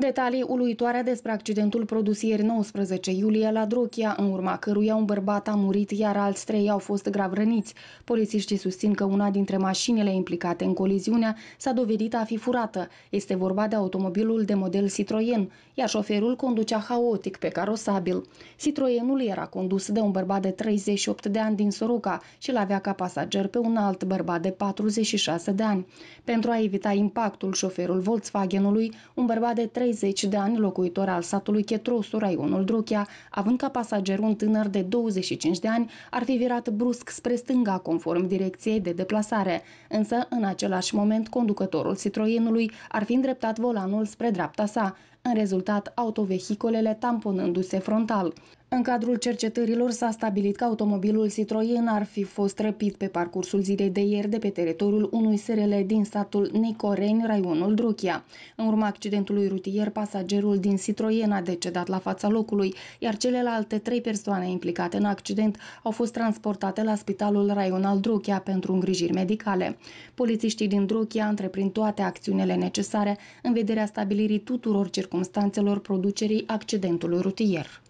Detalii uluitoare despre accidentul produs ieri 19 iulie la Drochia, în urma căruia un bărbat a murit, iar alți trei au fost grav răniți. Polițiștii susțin că una dintre mașinile implicate în coliziunea s-a dovedit a fi furată. Este vorba de automobilul de model Citroen, iar șoferul conducea haotic pe carosabil. Citroenul era condus de un bărbat de 38 de ani din Soroca și l-avea ca pasager pe un alt bărbat de 46 de ani. Pentru a evita impactul șoferul Volkswagenului, un bărbat de 30 30 de ani locuitor al satului Chetrosu, raionul Drochea, având ca pasager un tânăr de 25 de ani, ar fi virat brusc spre stânga conform direcției de deplasare. Însă, în același moment, conducătorul Citroenului ar fi îndreptat volanul spre dreapta sa, în rezultat autovehicolele tamponându-se frontal. În cadrul cercetărilor s-a stabilit că automobilul Citroen ar fi fost răpit pe parcursul zilei de ieri de pe teritoriul unui SRL din statul Nicoreni, raionul Druchia. În urma accidentului rutier, pasagerul din Citroen a decedat la fața locului, iar celelalte trei persoane implicate în accident au fost transportate la spitalul raional Druchia pentru îngrijiri medicale. Polițiștii din Druchia întreprind toate acțiunile necesare în vederea stabilirii tuturor circumstanțelor producerii accidentului rutier.